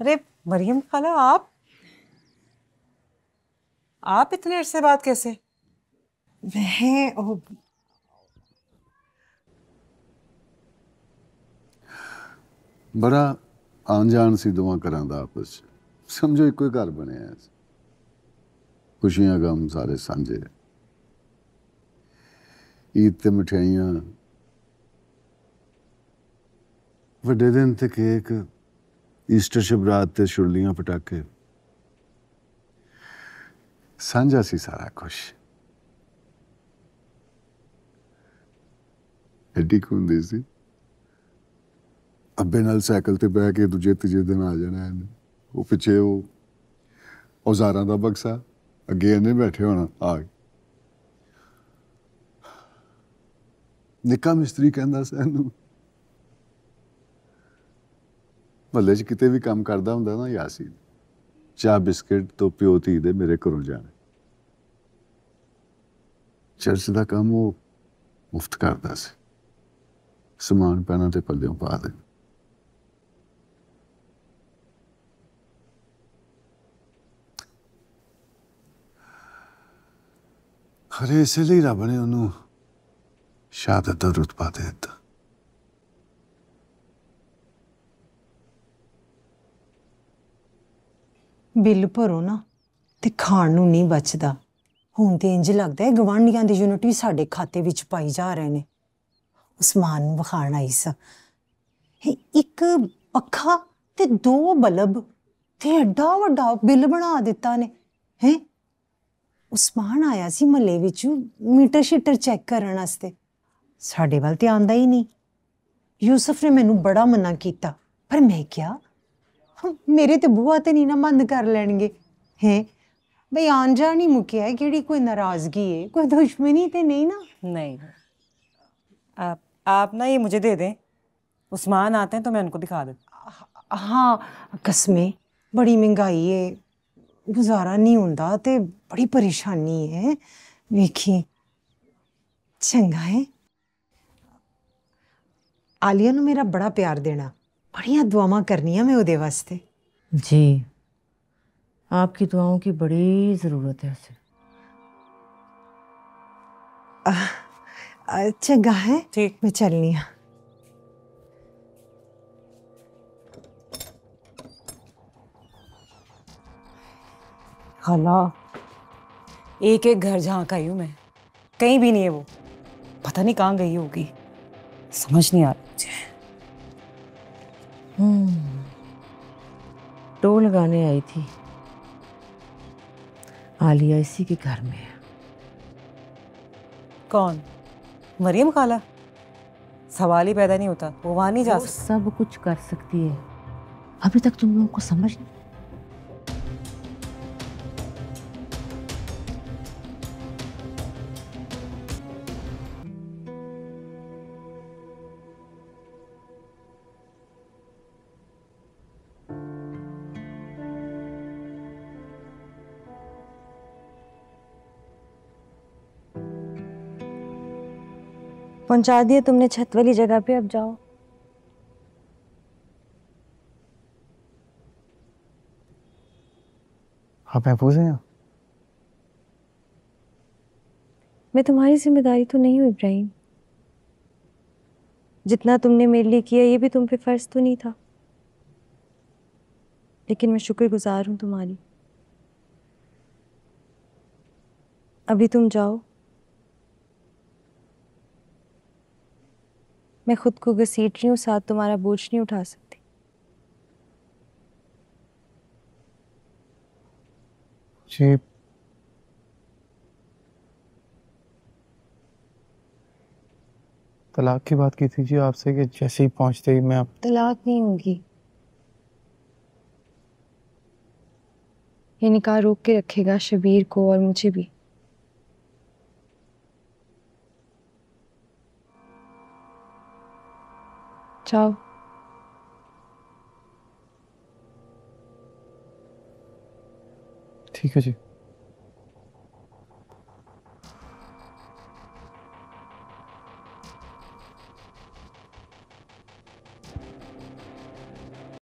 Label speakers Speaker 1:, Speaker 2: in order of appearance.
Speaker 1: अरे मरियम खाला आप आप इतने अरसे बात कैसे मैं ओ...
Speaker 2: बड़ा आन जान सी दुआ करा आपस समझो एक घर बने खुशियां गम सारे सजे ईद ते मिठाइया वे दिन ते केक ਈਸਟਰ ਸ਼ਬ ਰਾਤ ਤੇ ਛੁਰਲੀਆਂ ਪਟਾਕੇ ਸਾਂਝਾ ਸੀ ਸਾਰਾ ਕੁਝ ਐਡੀ ਕੁੰਦੀ ਸੀ ਅੱਬੇ ਨਾਲ ਸਾਈਕਲ ਤੇ ਬਹਿ ਕੇ ਦੂਜੇ ਤੀਜੇ ਦਿਨ ਆ ਜਾਣਾ ਇਹਨੇ ਉਹ ਪਿੱਛੇ ਉਹ ਔਜ਼ਾਰਾਂ ਦਾ ਬਕਸਾ ਅੱਗੇ ਇਹਨੇ ਬੈਠੇ ਹੋਣਾ ਆ ਨਿੱਕਾ ਮਿਸਤਰੀ ਕਹਿੰਦਾ ਸੈਨੂੰ महल भी काम करता हूँ ना यासीन चाह बिस्किट तो प्यो धी दे मेरे घरों जाने चर्च का काम वो मुफ्त करता से समान पैनों तो पलद्यों पा दे हरे इसलिए रब ने उन्होंने शहादत का रुतबा देता
Speaker 1: ਬਿੱਲ ਭਰੋ ਨਾ ਤੇ ਖਾਣ ਨੂੰ ਨਹੀਂ ਬਚਦਾ ਹੁਣ ਤੇ ਇੰਜ ਲੱਗਦਾ ਹੈ ਗਵਾਂਡੀਆਂ ਦੀ ਯੂਨਿਟ ਵੀ ਸਾਡੇ ਖਾਤੇ ਵਿੱਚ ਪਾਈ ਜਾ ਰਹੇ ਨੇ ਉਸਮਾਨ ਨੂੰ ਵਿਖਾਣ ਆਈ ਸਾ ਇੱਕ ਪੱਖਾ ਤੇ ਦੋ ਬਲਬ ਤੇ ਐਡਾ ਵੱਡਾ ਬਿੱਲ ਬਣਾ ਦਿੱਤਾ ਨੇ ਹੈ ਉਸਮਾਨ ਆਇਆ ਸੀ ਮੱਲੇ ਵਿੱਚ ਮੀਟਰ ਸ਼ੀਟਰ ਚੈੱਕ ਕਰਨ ਵਾਸਤੇ ਸਾਡੇ ਵੱਲ ਤੇ ਆਂਦਾ ਹੀ ਨਹੀਂ ਯੂਸਫ ਨੇ ਮੈਨੂੰ ਬੜਾ ਮਨਾ ਕੀਤਾ ਪਰ ਮੈਂ ਕਿਹਾ बुआ तो नहीं ना बंद कर ਬੰਦ ਕਰ ਲੈਣਗੇ ਹੈ ਬਈ ਆਂਜਾ ਨਹੀਂ है कि कोई नाराजगी है कोई दुश्मनी तो नहीं ना नहीं आप आप ना ये मुझे दे दें उस्मान आते हैं तो मैं उनको दिखा दें हाँ कसमें बड़ी महंगाई है गुजारा नहीं होता तो बड़ी परेशानी है वेखिए चंगा है आलिया मेरा बड़ा प्यार देना बड़ियाँ दुआवा करनिया मैं वो वास्ते जी आपकी दुआओं की बड़ी ज़रूरत है उसे चंगा अच्छा, है ठीक मैं चलनी हाँ खाला एक एक घर झांक का हूँ मैं कहीं भी नहीं है वो पता नहीं कहाँ गई होगी समझ नहीं आ रही मुझे टो लगाने आई थी आलिया इसी के घर में है कौन मरियम खाला सवाल ही पैदा नहीं होता वो वहां नहीं जा सकती सब कुछ कर सकती है अभी तक तुम लोगों को समझ नहीं पहुंचा दिया तुमने छत वाली जगह पे अब जाओ
Speaker 2: आप महफूज हैं
Speaker 1: मैं तुम्हारी जिम्मेदारी तो नहीं हूं इब्राहिम जितना तुमने मेरे लिए किया ये भी तुम पे फ़र्ज़ तो नहीं था लेकिन मैं शुक्रगुजार हूँ तुम्हारी अभी तुम जाओ मैं खुद को घसीट रही हूँ साथ तुम्हारा बोझ नहीं उठा सकती
Speaker 2: तलाक की बात की थी जी आपसे कि जैसे ही पहुंचते ही मैं आप
Speaker 1: तलाक नहीं होगी ये निकाह रोक के रखेगा शबीर को और मुझे भी Ciao.
Speaker 2: ठीक है जी